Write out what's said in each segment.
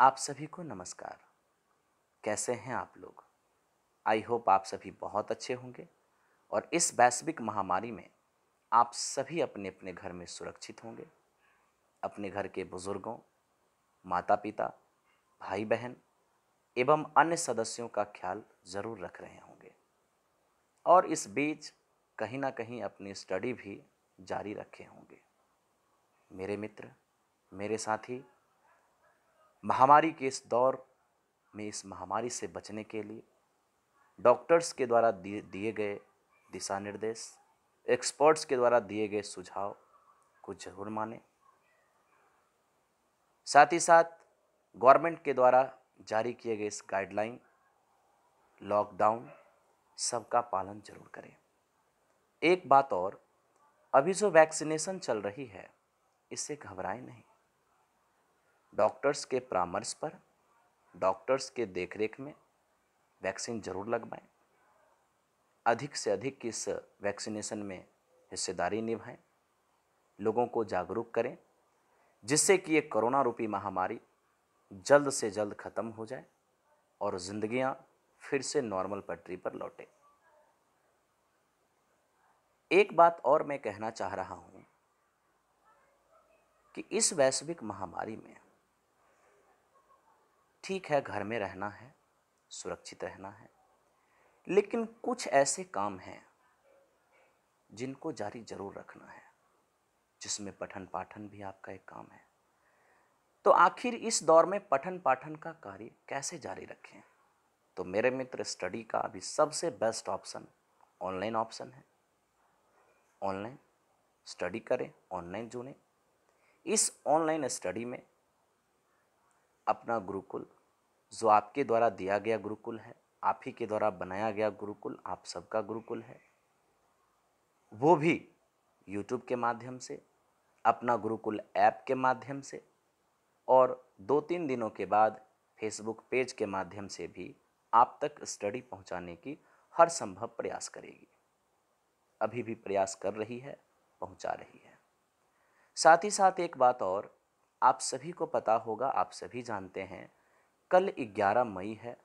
आप सभी को नमस्कार कैसे हैं आप लोग आई होप आप सभी बहुत अच्छे होंगे और इस वैश्विक महामारी में आप सभी अपने अपने घर में सुरक्षित होंगे अपने घर के बुज़ुर्गों माता पिता भाई बहन एवं अन्य सदस्यों का ख्याल ज़रूर रख रहे होंगे और इस बीच कहीं ना कहीं अपनी स्टडी भी जारी रखे होंगे मेरे मित्र मेरे साथी महामारी के इस दौर में इस महामारी से बचने के लिए डॉक्टर्स के द्वारा दिए गए दिशा निर्देश एक्सपर्ट्स के द्वारा दिए गए सुझाव को जरूर माने साथ ही साथ गवर्नमेंट के द्वारा जारी किए गए इस गाइडलाइन लॉकडाउन सबका पालन जरूर करें एक बात और अभी जो वैक्सीनेशन चल रही है इससे घबराएं नहीं डॉक्टर्स के परामर्श पर डॉक्टर्स के देखरेख में वैक्सीन ज़रूर लगवाएं अधिक से अधिक इस वैक्सीनेशन में हिस्सेदारी निभाएं लोगों को जागरूक करें जिससे कि ये कोरोना रूपी महामारी जल्द से जल्द ख़त्म हो जाए और जिंदगियां फिर से नॉर्मल पटरी पर लौटें एक बात और मैं कहना चाह रहा हूँ कि इस वैश्विक महामारी में ठीक है घर में रहना है सुरक्षित रहना है लेकिन कुछ ऐसे काम हैं जिनको जारी जरूर रखना है जिसमें पठन पाठन भी आपका एक काम है तो आखिर इस दौर में पठन पाठन का कार्य कैसे जारी रखें तो मेरे मित्र स्टडी का अभी सबसे बेस्ट ऑप्शन ऑनलाइन ऑप्शन है ऑनलाइन स्टडी करें ऑनलाइन जुड़ें इस ऑनलाइन स्टडी में अपना गुरुकुल जो आपके द्वारा दिया गया गुरुकुल है आप ही के द्वारा बनाया गया गुरुकुल आप सबका गुरुकुल है वो भी यूट्यूब के माध्यम से अपना गुरुकुल ऐप के माध्यम से और दो तीन दिनों के बाद फेसबुक पेज के माध्यम से भी आप तक स्टडी पहुंचाने की हर संभव प्रयास करेगी अभी भी प्रयास कर रही है पहुंचा रही है साथ ही साथ एक बात और आप सभी को पता होगा आप सभी जानते हैं कल 11 मई है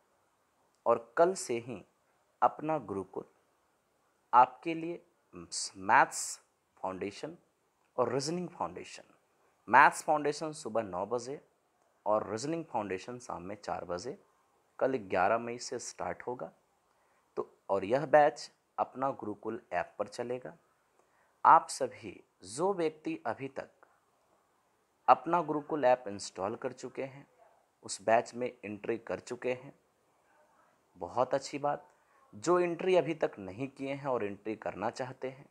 और कल से ही अपना गुरुकुल आपके लिए मैथ्स फाउंडेशन और रीजनिंग फाउंडेशन मैथ्स फाउंडेशन सुबह नौ बजे और रीजनिंग फाउंडेशन शाम में चार बजे कल 11 मई से स्टार्ट होगा तो और यह बैच अपना गुरुकुल ऐप पर चलेगा आप सभी जो व्यक्ति अभी तक अपना गुरुकुल ऐप इंस्टॉल कर चुके हैं उस बैच में एंट्री कर चुके हैं बहुत अच्छी बात जो एंट्री अभी तक नहीं किए हैं और एंट्री करना चाहते हैं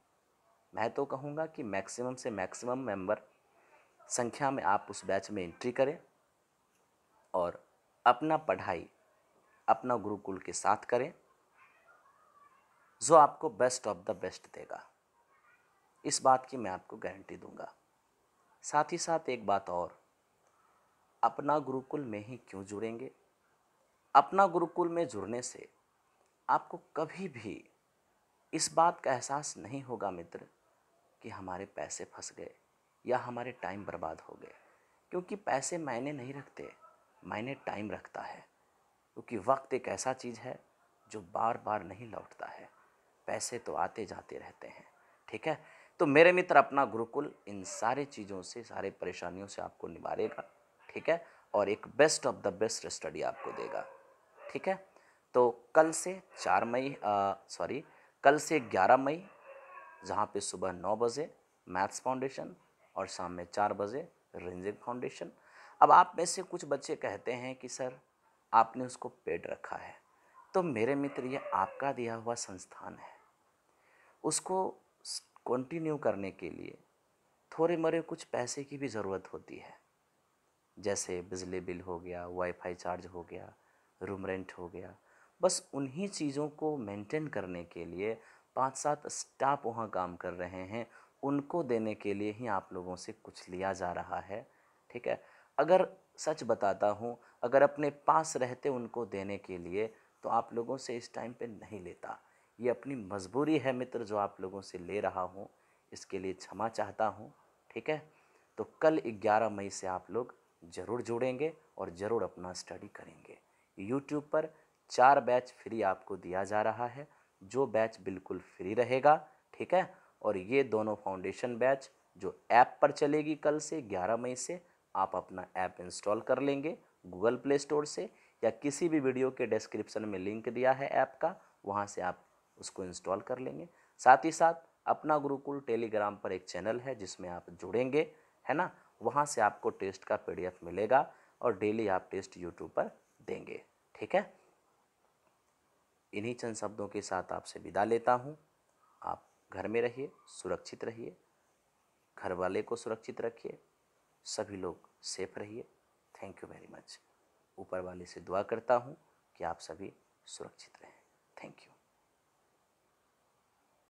मैं तो कहूँगा कि मैक्सिमम से मैक्सिमम मेंबर संख्या में आप उस बैच में एंट्री करें और अपना पढ़ाई अपना गुरुकुल के साथ करें जो आपको बेस्ट ऑफ द बेस्ट देगा इस बात की मैं आपको गारंटी दूंगा साथ ही साथ एक बात और अपना गुरुकुल में ही क्यों जुड़ेंगे अपना गुरुकुल में जुड़ने से आपको कभी भी इस बात का एहसास नहीं होगा मित्र कि हमारे पैसे फंस गए या हमारे टाइम बर्बाद हो गए क्योंकि पैसे मायने नहीं रखते मायने टाइम रखता है क्योंकि वक्त एक ऐसा चीज़ है जो बार बार नहीं लौटता है पैसे तो आते जाते रहते हैं ठीक है तो मेरे मित्र अपना गुरुकुल इन सारे चीज़ों से सारे परेशानियों से आपको निभाएगा ठीक है और एक best of the best study आपको देगा ठीक है तो कल से चार मई सॉरी कल से ग्यारह मई जहाँ पे सुबह नौ बजे मैथ्स फाउंडेशन और शाम में चार बजे रेंजिंग फाउंडेशन अब आप में से कुछ बच्चे कहते हैं कि सर आपने उसको पेड रखा है तो मेरे मित्र ये आपका दिया हुआ संस्थान है उसको कंटिन्यू करने के लिए थोड़े मरे कुछ पैसे की भी ज़रूरत होती है जैसे बिजली बिल हो गया वाईफाई चार्ज हो गया रूम रेंट हो गया बस उन्हीं चीज़ों को मेंटेन करने के लिए पाँच सात स्टाफ वहाँ काम कर रहे हैं उनको देने के लिए ही आप लोगों से कुछ लिया जा रहा है ठीक है अगर सच बताता हूँ अगर अपने पास रहते उनको देने के लिए तो आप लोगों से इस टाइम पे नहीं लेता ये अपनी मजबूरी है मित्र जो आप लोगों से ले रहा हूँ इसके लिए क्षमा चाहता हूँ ठीक है तो कल 11 मई से आप लोग ज़रूर जुड़ेंगे और ज़रूर अपना स्टडी करेंगे यूट्यूब पर चार बैच फ्री आपको दिया जा रहा है जो बैच बिल्कुल फ्री रहेगा ठीक है और ये दोनों फाउंडेशन बैच जो ऐप पर चलेगी कल से 11 मई से आप अपना ऐप इंस्टॉल कर लेंगे गूगल प्ले स्टोर से या किसी भी वीडियो के डिस्क्रिप्शन में लिंक दिया है ऐप का वहाँ से आप उसको इंस्टॉल कर लेंगे साथ ही साथ अपना गुरुकुल टेलीग्राम पर एक चैनल है जिसमें आप जुड़ेंगे है ना वहाँ से आपको टेस्ट का पी मिलेगा और डेली आप टेस्ट यूट्यूब पर देंगे ठीक है इन्हीं चंद शब्दों के साथ आपसे विदा लेता हूँ आप घर में रहिए सुरक्षित रहिए घर वाले को सुरक्षित रखिए सभी लोग सेफ रहिए थैंक यू वेरी मच ऊपर वाले से दुआ करता हूँ कि आप सभी सुरक्षित रहें थैंक यू